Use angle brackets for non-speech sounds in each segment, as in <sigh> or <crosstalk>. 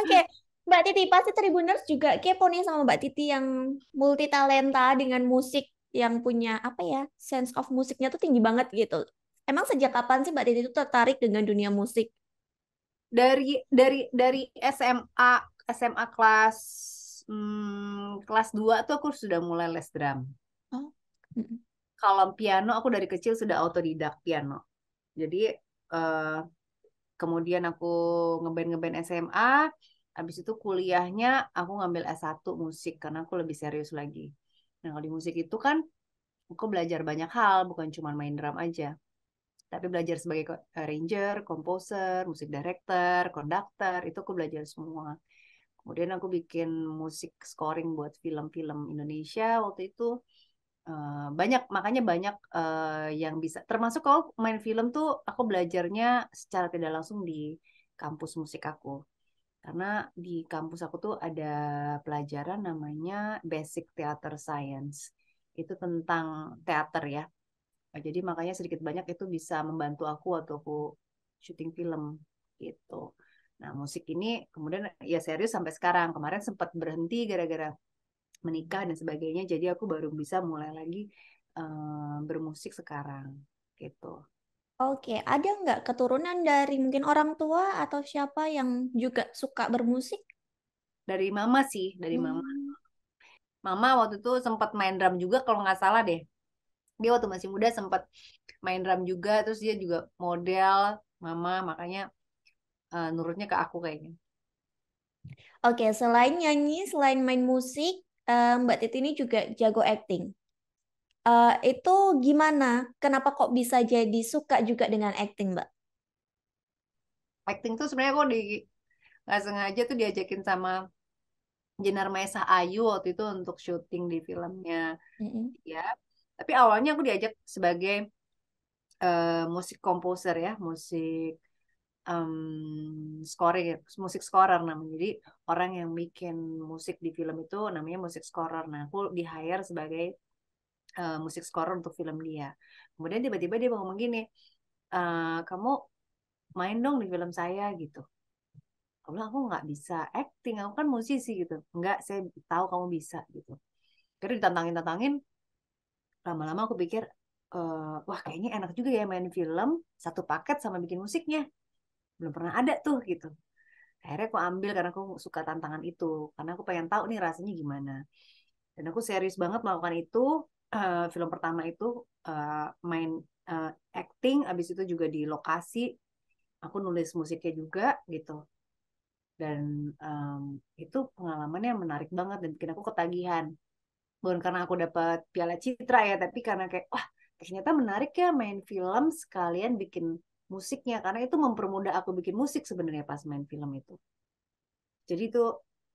okay. Mbak Titi pasti Tribuners juga kepo nih sama Mbak Titi yang multi talenta dengan musik yang punya apa ya sense of musiknya tuh tinggi banget gitu. Emang sejak kapan sih Mbak Titi itu tertarik dengan dunia musik? Dari dari dari SMA SMA kelas hmm, kelas 2 tuh aku sudah mulai les drum. Oh. Kalau piano aku dari kecil sudah autodidak piano. Jadi uh, kemudian aku ngeband ngeband SMA habis itu kuliahnya aku ngambil S1 musik karena aku lebih serius lagi nah kalau di musik itu kan aku belajar banyak hal bukan cuma main drum aja tapi belajar sebagai arranger, eh, komposer, musik director, konduktor, itu aku belajar semua. Kemudian aku bikin musik scoring buat film-film Indonesia waktu itu Eh, banyak makanya banyak uh, yang bisa termasuk kalau main film tuh aku belajarnya secara tidak langsung di kampus musik aku karena di kampus aku tuh ada pelajaran namanya basic theater science itu tentang teater ya jadi makanya sedikit banyak itu bisa membantu aku waktu aku syuting film gitu nah musik ini kemudian ya serius sampai sekarang kemarin sempat berhenti gara-gara menikah dan sebagainya jadi aku baru bisa mulai lagi uh, bermusik sekarang gitu Oke, ada nggak keturunan dari mungkin orang tua atau siapa yang juga suka bermusik? Dari mama sih, dari hmm. mama. Mama waktu itu sempat main drum juga kalau nggak salah deh. Dia waktu masih muda sempat main drum juga, terus dia juga model mama, makanya uh, nurutnya ke aku kayaknya. Oke, selain nyanyi, selain main musik, Eh, Mbak Titi ini juga jago acting. Uh, itu gimana? Kenapa kok bisa jadi suka juga dengan acting, Mbak? Acting tuh sebenarnya kok di nggak sengaja tuh diajakin sama Jenar Maesa Ayu waktu itu untuk syuting di filmnya, mm-hmm. ya. Tapi awalnya aku diajak sebagai uh, musik komposer ya, musik um, mmm, scoring ya, musik scorer namanya jadi orang yang bikin musik di film itu namanya musik scorer nah aku di hire sebagai uh, musik scorer untuk film dia kemudian tiba-tiba dia ngomong gini e, kamu main dong di film saya gitu aku bilang aku nggak bisa acting aku kan musisi gitu nggak saya tahu kamu bisa gitu jadi ditantangin tantangin lama-lama aku pikir uh, wah kayaknya enak juga ya main film satu paket sama bikin musiknya belum pernah ada tuh gitu akhirnya aku ambil karena aku suka tantangan itu karena aku pengen tahu nih rasanya gimana dan aku serius banget melakukan itu uh, film pertama itu uh, main uh, acting abis itu juga di lokasi aku nulis musiknya juga gitu dan um, itu pengalamannya menarik banget dan bikin aku ketagihan bukan karena aku dapat piala citra ya tapi karena kayak wah ternyata menarik ya main film sekalian bikin musiknya karena itu mempermudah aku bikin musik sebenarnya pas main film itu. Jadi itu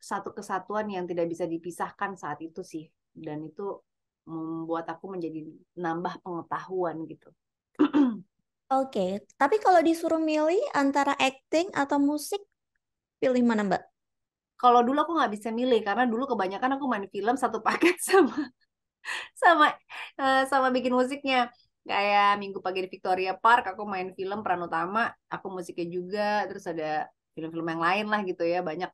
satu kesatuan yang tidak bisa dipisahkan saat itu sih dan itu membuat aku menjadi nambah pengetahuan gitu. <clears throat> Oke, okay. tapi kalau disuruh milih antara acting atau musik, pilih mana Mbak? Kalau dulu aku nggak bisa milih karena dulu kebanyakan aku main film satu paket <laughs> sama sama eh, sama bikin musiknya kayak minggu pagi di Victoria Park aku main film peran utama aku musiknya juga terus ada film-film yang lain lah gitu ya banyak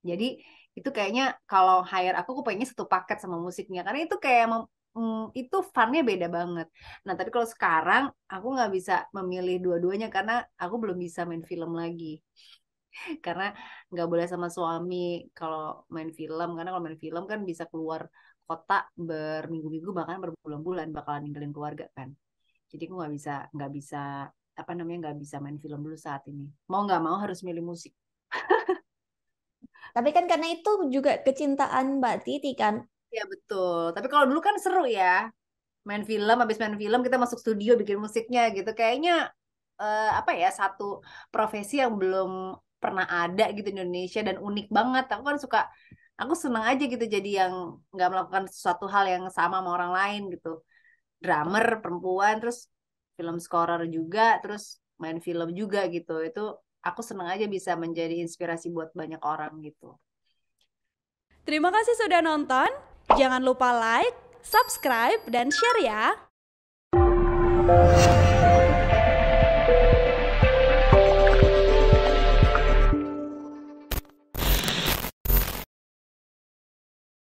jadi itu kayaknya kalau hire aku aku pengennya satu paket sama musiknya karena itu kayak mm, itu funnya beda banget. Nah tapi kalau sekarang aku nggak bisa memilih dua-duanya karena aku belum bisa main film lagi. karena nggak boleh sama suami kalau main film karena kalau main film kan bisa keluar kota berminggu-minggu bahkan berbulan-bulan bakalan ninggalin keluarga kan jadi gue nggak bisa nggak bisa apa namanya nggak bisa main film dulu saat ini mau nggak mau harus milih musik tapi kan karena itu juga kecintaan mbak Titi kan ya betul tapi kalau dulu kan seru ya main film habis main film kita masuk studio bikin musiknya gitu kayaknya eh, apa ya satu profesi yang belum pernah ada gitu di Indonesia dan unik banget aku kan suka aku seneng aja gitu jadi yang nggak melakukan sesuatu hal yang sama sama orang lain gitu drummer perempuan terus film scorer juga terus main film juga gitu itu aku seneng aja bisa menjadi inspirasi buat banyak orang gitu terima kasih sudah nonton jangan lupa like subscribe dan share ya